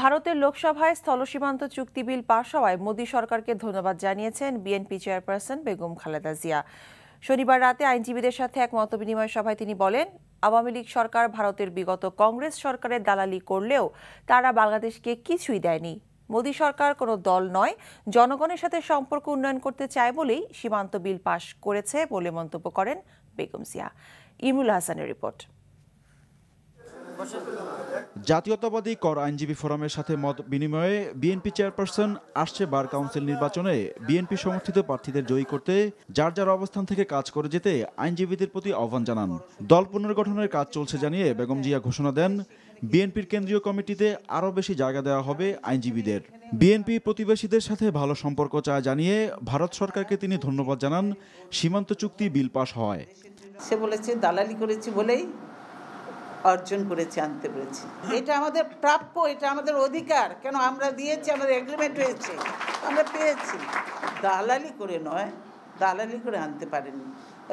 ভারতের লোকসভায় স্থল সীমান্ত চুক্তি বিল পাশ হওয়ায় মোদী সরকারকে ধন্যবাদ জানিয়েছেন বিএনপি চেয়ারপারসন বেগম খালেদা জিয়া শনিবার রাতে আইনজীবীদের সাথে এক মতবিনিময় সভায় তিনি বলেন আওয়ামী লীগ সরকার ভারতের বিগত কংগ্রেস সরকারের দালালি করলেও তারা বাংলাদেশকে কিছুই দেয়নি মোদী সরকার কোনো দল নয় জনগণের সাথে সম্পর্ক উন্নয়ন করতে চায় বলেই সীমান্ত বিল পাশ করেছে বলে মন্তব্য করেন বেগম জিয়া ইমরুল হাসানের রিপোর্ট জাতীয়তাবাদী কর আইনজীবী ফোরামের সাথে মত বিনিময়ে বিএনপি চেয়ারপারসন আসছে বার কাউন্সিল নির্বাচনে বিএনপি সমর্থিত প্রার্থীদের জয়ী করতে যার যার অবস্থান থেকে কাজ করে যেতে আইনজীবীদের প্রতি আহ্বান জানান দল পুনর্গঠনের কাজ চলছে জানিয়ে বেগম জিয়া ঘোষণা দেন বিএনপির কেন্দ্রীয় কমিটিতে আরও বেশি জায়গা দেওয়া হবে আইনজীবীদের বিএনপি প্রতিবেশীদের সাথে ভালো সম্পর্ক চায় জানিয়ে ভারত সরকারকে তিনি ধন্যবাদ জানান সীমান্ত চুক্তি বিল পাশ হয় সে বলেছে দালালি করেছি বলেই অর্জন করেছি আনতে পেরেছি এটা আমাদের প্রাপ্য এটা আমাদের অধিকার কেন আমরা দিয়েছি আমাদের এগ্রিমেন্ট হয়েছে আমরা পেয়েছি দালালি করে নয় দালালি করে আনতে পারেনি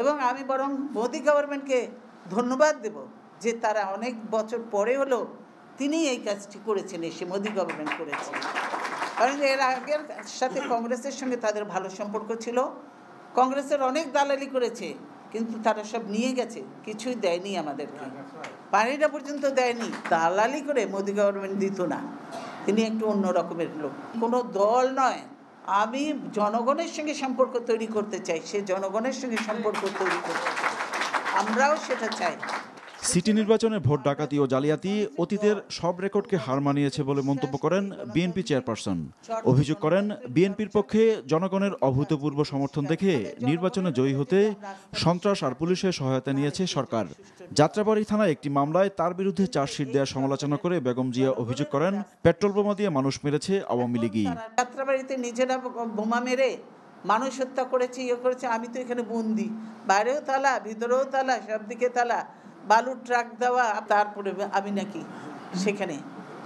এবং আমি বরং মোদি গভর্নমেন্টকে ধন্যবাদ দেব যে তারা অনেক বছর পরে হলো তিনি এই কাজটি করেছেন এসে মোদি গভর্নমেন্ট করেছে কারণ এর আগের সাথে কংগ্রেসের সঙ্গে তাদের ভালো সম্পর্ক ছিল কংগ্রেসের অনেক দালালি করেছে কিন্তু তারা সব নিয়ে গেছে কিছুই দেয়নি আমাদেরকে হ্যাঁ, পানিটা পর্যন্ত দেয়নি দালালি করে মোদি গভর্নমেন্ট দিত না তিনি একটু অন্য রকমের লোক কোনো দল নয় আমি জনগণের সঙ্গে সম্পর্ক তৈরি করতে চাই সে জনগণের সঙ্গে সম্পর্ক তৈরি করতে চাই আমরাও সেটা চাই সিটি নির্বাচনে ভোট ডাকাতি ও জালিয়াতি অতীতের সব রেকর্ডকে হার মানিয়েছে বলে মন্তব্য করেন বিএনপি চেয়ারপারসন অভিযোগ করেন বিএনপির পক্ষে জনগণের অভূতপূর্ব সমর্থন দেখে নির্বাচনে জয়ী হতে সন্ত্রাস আর পুলিশের সহায়তা নিয়েছে সরকার যাত্রাবাড়ি থানায় একটি মামলায় তার বিরুদ্ধে চার্জশিট দেওয়ার সমালোচনা করে বেগম জিয়া অভিযোগ করেন পেট্রোল বোমা দিয়ে মানুষ মেরেছে আওয়ামী লীগই যাত্রাবাড়িতে নিজেরা বোমা মেরে মানুষ হত্যা করেছে ইয়ে করেছে আমি তো এখানে বন্দি বাইরেও তালা ভিতরেও তালা সব দিকে তালা বালুর ট্রাক দেওয়া তারপরে আমি নাকি সেখানে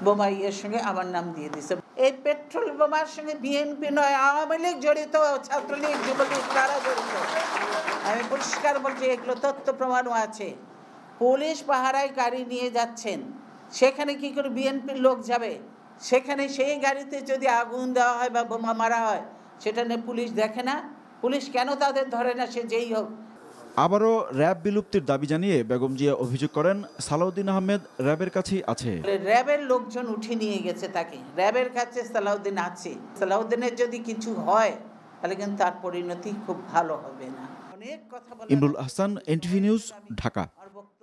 বোমা ইয়ের সঙ্গে আমার নাম দিয়ে দিছে এই পেট্রোল বোমার সঙ্গে বিএনপি নয় আওয়ামী লীগ জড়িত ছাত্রলীগ যুবলীগ তারা জড়িত আমি পরিষ্কার বলছি এগুলো তথ্য প্রমাণও আছে পুলিশ পাহারায় গাড়ি নিয়ে যাচ্ছেন সেখানে কি করে বিএনপির লোক যাবে সেখানে সেই গাড়িতে যদি আগুন দেওয়া হয় বা বোমা মারা হয় সেটা নিয়ে পুলিশ দেখে না পুলিশ কেন তাদের ধরে না সে যেই হোক আবারও র্যাব বিলুপ্তির দাবি জানিয়ে বেগম জিয়া অভিযোগ করেন সালাউদ্দিন আহমেদ র্যাবের কাছেই আছে র্যাবের লোকজন উঠে নিয়ে গেছে তাকে র্যাবের কাছে সালাউদ্দিন আছে সালাউদ্দিনের যদি কিছু হয় তাহলে কিন্তু তার পরিণতি খুব ভালো হবে না অনেক ইমরুল আহসান এনটিভি নিউজ ঢাকা